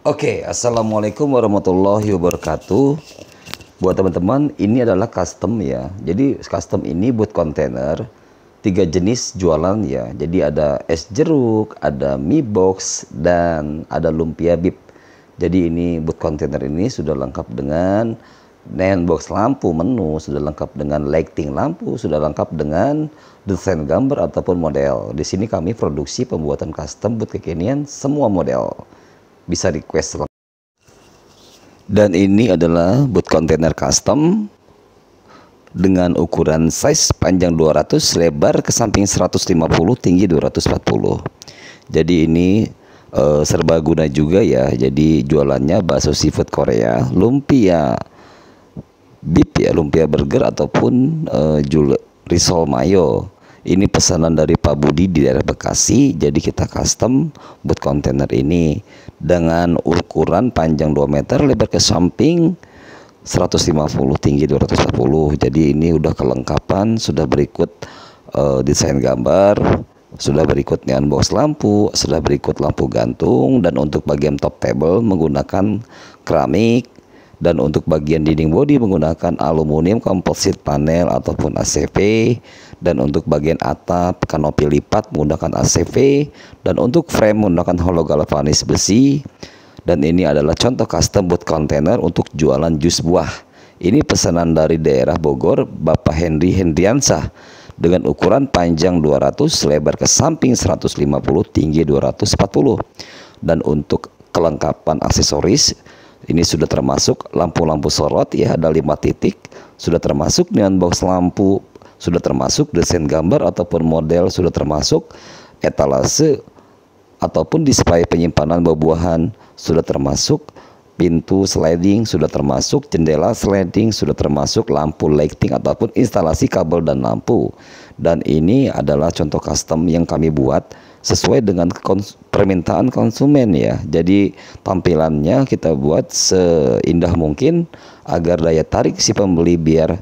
Oke, okay, assalamualaikum warahmatullahi wabarakatuh. Buat teman-teman, ini adalah custom ya. Jadi custom ini buat kontainer tiga jenis jualan ya. Jadi ada es jeruk, ada mie box, dan ada lumpia bib. Jadi ini buat kontainer ini sudah lengkap dengan neon box lampu menu, sudah lengkap dengan lighting lampu, sudah lengkap dengan desain gambar ataupun model. Di sini kami produksi pembuatan custom buat kekinian semua model bisa request dan ini adalah boot container custom dengan ukuran size panjang 200 lebar ke samping 150 tinggi 240 jadi ini uh, eh, serbaguna juga ya jadi jualannya bakso seafood Korea lumpia beef ya lumpia burger ataupun uh, risol mayo ini pesanan dari Pak Budi di daerah Bekasi jadi kita custom buat kontainer ini dengan ukuran panjang 2 meter lebar ke samping 150 tinggi 210 jadi ini udah kelengkapan sudah berikut uh, desain gambar sudah berikut neon box lampu, sudah berikut lampu gantung dan untuk bagian top table menggunakan keramik dan untuk bagian dinding bodi menggunakan aluminium komposit panel ataupun ACV dan untuk bagian atap kanopi lipat menggunakan ACV dan untuk frame menggunakan hollow galvanis besi dan ini adalah contoh custom boot kontainer untuk jualan jus buah ini pesanan dari daerah Bogor Bapak Henry Hendriansah dengan ukuran panjang 200, lebar ke samping 150, tinggi 240. Dan untuk kelengkapan aksesoris ini sudah termasuk lampu-lampu sorot ya ada lima titik. Sudah termasuk neon box lampu, sudah termasuk desain gambar ataupun model, sudah termasuk etalase ataupun display penyimpanan buah-buahan, sudah termasuk pintu sliding, sudah termasuk jendela sliding, sudah termasuk lampu lighting ataupun instalasi kabel dan lampu. Dan ini adalah contoh custom yang kami buat sesuai dengan kons permintaan konsumen ya. Jadi tampilannya kita buat seindah mungkin agar daya tarik si pembeli biar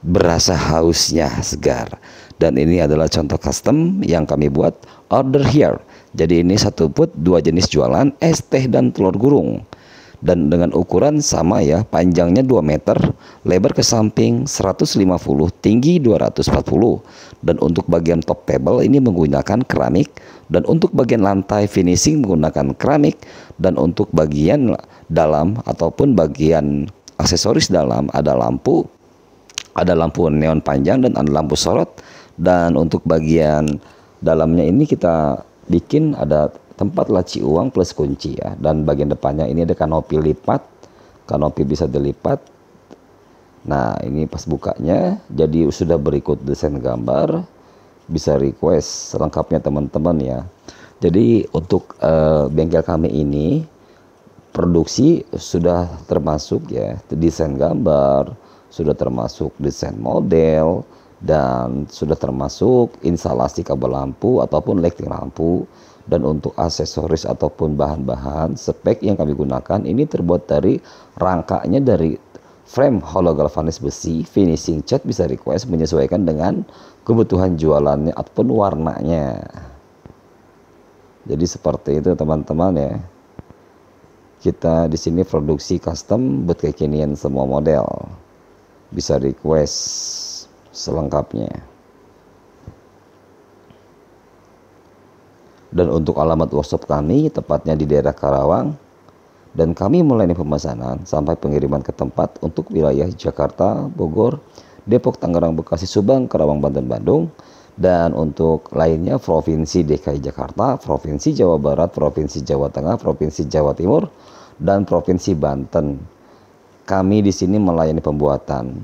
berasa hausnya segar. Dan ini adalah contoh custom yang kami buat order here. Jadi ini satu put dua jenis jualan es teh dan telur gurung dan dengan ukuran sama ya panjangnya 2 meter lebar ke samping 150 tinggi 240 dan untuk bagian top table ini menggunakan keramik dan untuk bagian lantai finishing menggunakan keramik dan untuk bagian dalam ataupun bagian aksesoris dalam ada lampu ada lampu neon panjang dan ada lampu sorot dan untuk bagian dalamnya ini kita bikin ada tempat laci uang plus kunci ya dan bagian depannya ini ada kanopi lipat kanopi bisa dilipat nah ini pas bukanya jadi sudah berikut desain gambar bisa request lengkapnya teman-teman ya jadi untuk uh, bengkel kami ini produksi sudah termasuk ya desain gambar sudah termasuk desain model dan sudah termasuk instalasi kabel lampu ataupun lighting lampu dan untuk aksesoris ataupun bahan-bahan spek yang kami gunakan ini terbuat dari rangkanya dari frame hollow galvanis besi finishing cat bisa request menyesuaikan dengan kebutuhan jualannya ataupun warnanya jadi seperti itu teman-teman ya kita di sini produksi custom buat kekinian semua model bisa request selengkapnya dan untuk alamat workshop kami tepatnya di daerah Karawang dan kami melayani pemesanan sampai pengiriman ke tempat untuk wilayah Jakarta, Bogor, Depok, Tangerang, Bekasi, Subang, Karawang, Banten, Bandung dan untuk lainnya provinsi DKI Jakarta, provinsi Jawa Barat, provinsi Jawa Tengah, provinsi Jawa Timur dan provinsi Banten. Kami di sini melayani pembuatan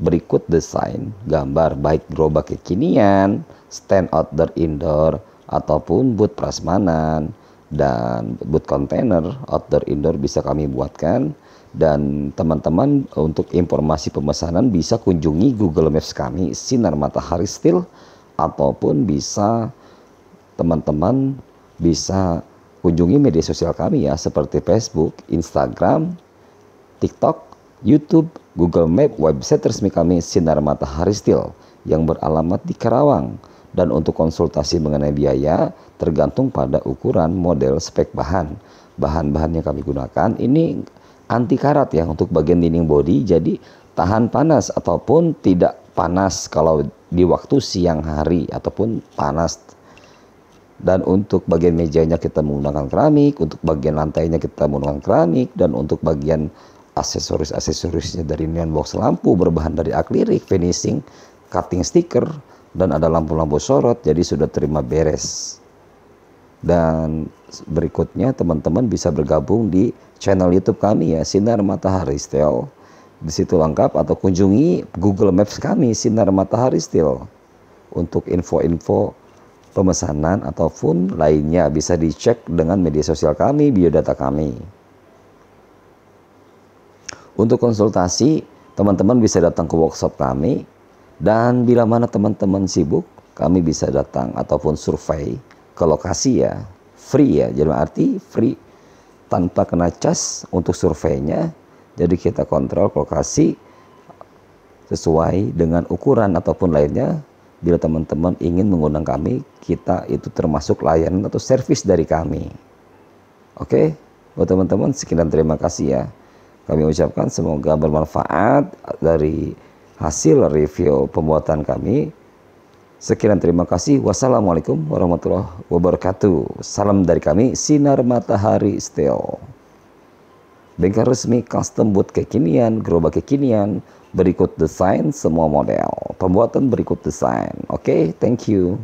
berikut desain gambar baik gerobak kekinian, stand outdoor indoor, ataupun booth prasmanan dan booth container outdoor indoor bisa kami buatkan dan teman-teman untuk informasi pemesanan bisa kunjungi Google Maps kami Sinar Matahari Steel ataupun bisa teman-teman bisa kunjungi media sosial kami ya seperti Facebook, Instagram, TikTok, YouTube, Google Map, website resmi kami Sinar Matahari Steel yang beralamat di Karawang dan untuk konsultasi mengenai biaya tergantung pada ukuran, model, spek bahan. Bahan-bahan yang kami gunakan ini anti karat ya untuk bagian dinding body jadi tahan panas ataupun tidak panas kalau di waktu siang hari ataupun panas dan untuk bagian mejanya kita menggunakan keramik, untuk bagian lantainya kita menggunakan keramik dan untuk bagian aksesoris-aksesorisnya dari neon box lampu berbahan dari akrilik, finishing, cutting stiker, dan ada lampu-lampu sorot jadi sudah terima beres dan berikutnya teman-teman bisa bergabung di channel YouTube kami ya Sinar Matahari Steel di situ lengkap atau kunjungi Google Maps kami Sinar Matahari Steel untuk info-info pemesanan ataupun lainnya bisa dicek dengan media sosial kami, biodata kami. Untuk konsultasi, teman-teman bisa datang ke workshop kami dan bila mana teman-teman sibuk, kami bisa datang ataupun survei ke lokasi ya, free ya. Jadi arti free tanpa kena cas untuk surveinya. Jadi kita kontrol lokasi sesuai dengan ukuran ataupun lainnya. Bila teman-teman ingin mengundang kami, kita itu termasuk layanan atau servis dari kami. Oke, buat teman-teman sekian terima kasih ya. Kami ucapkan semoga bermanfaat dari hasil review pembuatan kami. Sekian terima kasih. Wassalamualaikum warahmatullahi wabarakatuh. Salam dari kami Sinar Matahari Steel. Bengkel resmi custom boot kekinian, gerobak kekinian, berikut desain semua model. Pembuatan berikut desain. Oke, okay, thank you.